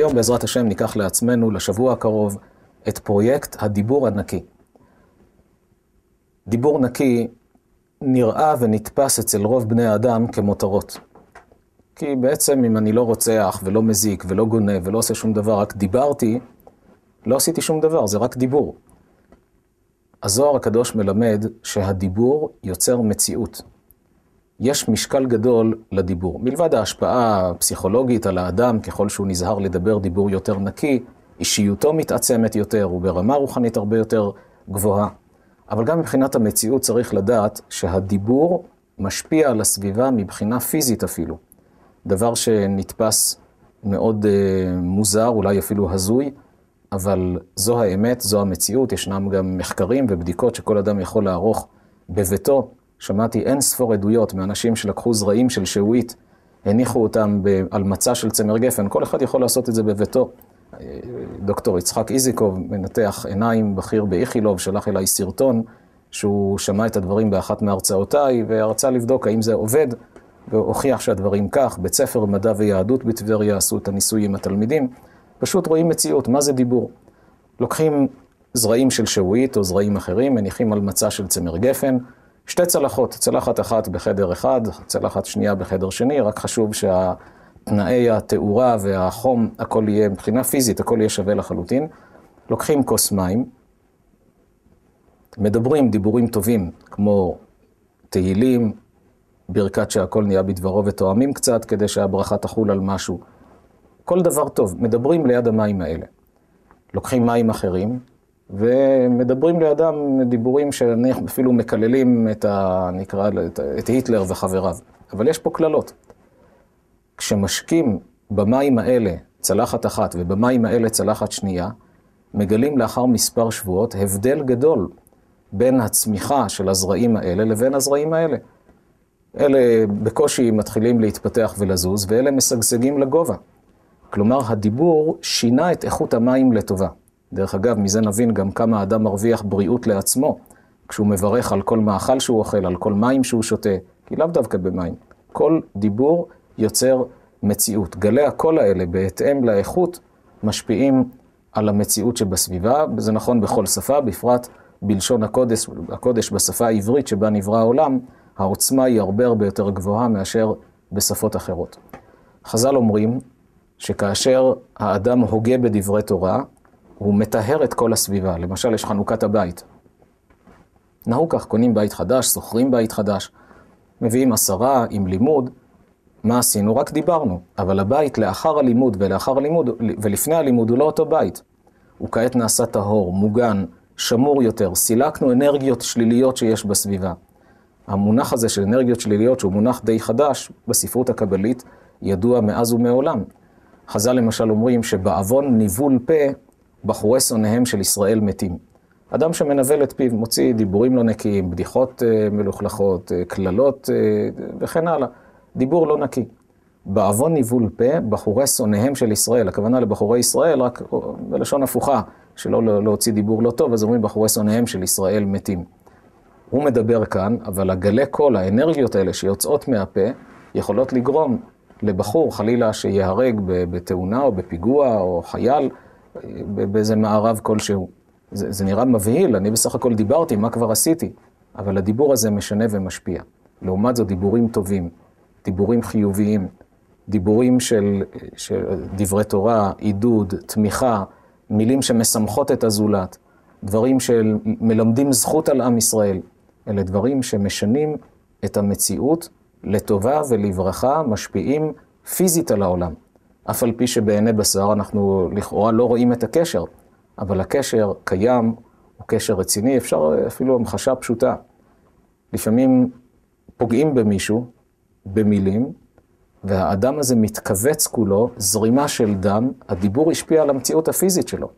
היום בעזרת השם ניקח לעצמנו, לשבוע הקרוב, את פרויקט הדיבור הנקי. דיבור נקי נראה ונתפס אצל רוב בני האדם כמותרות. כי בעצם אם אני לא רוצח ולא מזיק ולא גונב ולא עושה שום דבר, רק דיברתי, לא עשיתי שום דבר, זה רק דיבור. הזוהר הקדוש מלמד שהדיבור יוצר מציאות. יש משקל גדול לדיבור. מלבד ההשפעה הפסיכולוגית על האדם, ככל שהוא נזהר לדבר דיבור יותר נקי, אישיותו מתעצמת יותר, הוא ברמה רוחנית הרבה יותר גבוהה. אבל גם מבחינת המציאות צריך לדעת שהדיבור משפיע על הסביבה מבחינה פיזית אפילו. דבר שנתפס מאוד uh, מוזר, אולי אפילו הזוי, אבל זו האמת, זו המציאות. ישנם גם מחקרים ובדיקות שכל אדם יכול לערוך בביתו שמעתי אין ספור עדויות מאנשים שלקחו זרעים של שהועית, הניחו אותם על מצע של צמר גפן, כל אחד יכול לעשות את זה בביתו. דוקטור יצחק איזיקוב, מנתח עיניים בכיר באיכילוב, שלח אליי סרטון שהוא שמע את הדברים באחת מהרצאותיי, ורצה לבדוק האם זה עובד, והוכיח שהדברים כך. בית ספר מדע ויהדות בטבריה עשו את הניסוי עם התלמידים. פשוט רואים מציאות, מה זה דיבור? לוקחים זרעים של שהועית או זרעים אחרים, מניחים על מצע של צמר גפן, שתי צלחות, צלחת אחת בחדר אחד, צלחת שנייה בחדר שני, רק חשוב שהתנאי התאורה והחום, הכל יהיה, מבחינה פיזית, הכל יהיה שווה לחלוטין. לוקחים כוס מים, מדברים דיבורים טובים, כמו תהילים, ברכת שהכל נהיה בדברו ותואמים קצת, כדי שהברכה תחול על משהו. כל דבר טוב, מדברים ליד המים האלה. לוקחים מים אחרים, ומדברים לידם דיבורים שנניח אפילו מקללים את ה... נקרא, את היטלר וחבריו. אבל יש פה קללות. כשמשקים במים האלה צלחת אחת ובמים האלה צלחת שנייה, מגלים לאחר מספר שבועות הבדל גדול בין הצמיחה של הזרעים האלה לבין הזרעים האלה. אלה בקושי מתחילים להתפתח ולזוז, ואלה משגשגים לגובה. כלומר, הדיבור שינה את איכות המים לטובה. דרך אגב, מזה נבין גם כמה האדם מרוויח בריאות לעצמו, כשהוא מברך על כל מאכל שהוא אוכל, על כל מים שהוא שותה, כי לאו דווקא במים. כל דיבור יוצר מציאות. גלי הקול האלה, בהתאם לאיכות, משפיעים על המציאות שבסביבה, וזה נכון בכל שפה, בפרט בלשון הקודש, הקודש בשפה העברית שבה נברא העולם, העוצמה היא הרבה הרבה יותר גבוהה מאשר בשפות אחרות. חז"ל אומרים שכאשר האדם הוגה בדברי תורה, הוא מטהר את כל הסביבה. למשל, יש חנוכת הבית. נהוג כך, קונים בית חדש, שוכרים בית חדש, מביאים עשרה עם לימוד. מה עשינו? רק דיברנו. אבל הבית לאחר הלימוד ולאחר הלימוד ולפני הלימוד הוא לא אותו בית. הוא כעת נעשה טהור, מוגן, שמור יותר. סילקנו אנרגיות שליליות שיש בסביבה. המונח הזה של אנרגיות שליליות, שהוא מונח די חדש בספרות הקבלית, ידוע מאז ומעולם. חז"ל למשל אומרים שבעוון ניבול פה בחורי שונאיהם של ישראל מתים. אדם שמנבל את פיו, מוציא דיבורים לא נקיים, בדיחות אה, מלוכלכות, אה, קללות אה, וכן הלאה. דיבור לא נקי. בעוון ניבול פה, בחורי שונאיהם של ישראל, הכוונה לבחורי ישראל, רק בלשון הפוכה, שלא להוציא דיבור לא טוב, אז אומרים בחורי שונאיהם של ישראל מתים. הוא מדבר כאן, אבל הגלי קול, האנרגיות האלה שיוצאות מהפה, יכולות לגרום לבחור, חלילה, שייהרג בתאונה או בפיגוע או חייל, באיזה מערב כלשהו. זה, זה נראה מבהיל, אני בסך הכל דיברתי, מה כבר עשיתי? אבל הדיבור הזה משנה ומשפיע. לעומת זאת, דיבורים טובים, דיבורים חיוביים, דיבורים של, של דברי תורה, עידוד, תמיכה, מילים שמשמחות את הזולת, דברים שמלמדים זכות על עם ישראל. אלה דברים שמשנים את המציאות לטובה ולברכה, משפיעים פיזית על העולם. אף על פי שבעיני בשר אנחנו לכאורה לא רואים את הקשר, אבל הקשר קיים, הוא קשר רציני, אפשר אפילו המחשה פשוטה. לפעמים פוגעים במישהו, במילים, והאדם הזה מתכווץ כולו, זרימה של דם, הדיבור השפיע על המציאות הפיזית שלו.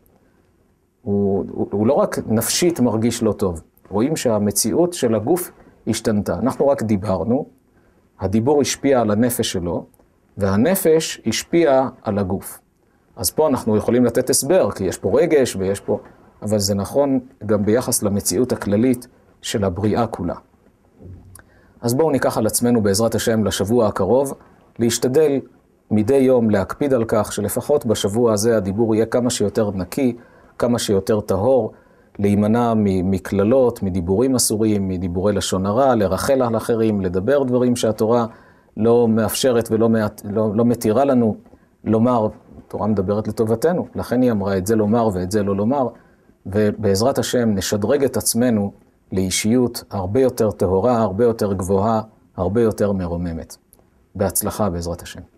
הוא, הוא, הוא לא רק נפשית מרגיש לא טוב, רואים שהמציאות של הגוף השתנתה. אנחנו רק דיברנו, הדיבור השפיע על הנפש שלו, והנפש השפיעה על הגוף. אז פה אנחנו יכולים לתת הסבר, כי יש פה רגש ויש פה... אבל זה נכון גם ביחס למציאות הכללית של הבריאה כולה. אז בואו ניקח על עצמנו בעזרת השם לשבוע הקרוב, להשתדל מדי יום להקפיד על כך שלפחות בשבוע הזה הדיבור יהיה כמה שיותר נקי, כמה שיותר טהור, להימנע מקללות, מדיבורים אסורים, מדיבורי לשון הרע, לרחל על אחרים, לדבר דברים שהתורה לא מאפשרת ולא לא, לא מתירה לנו לומר, התורה מדברת לטובתנו, לכן היא אמרה את זה לומר ואת זה לא לומר, ובעזרת השם נשדרג את עצמנו לאישיות הרבה יותר טהורה, הרבה יותר גבוהה, הרבה יותר מרוממת. בהצלחה בעזרת השם.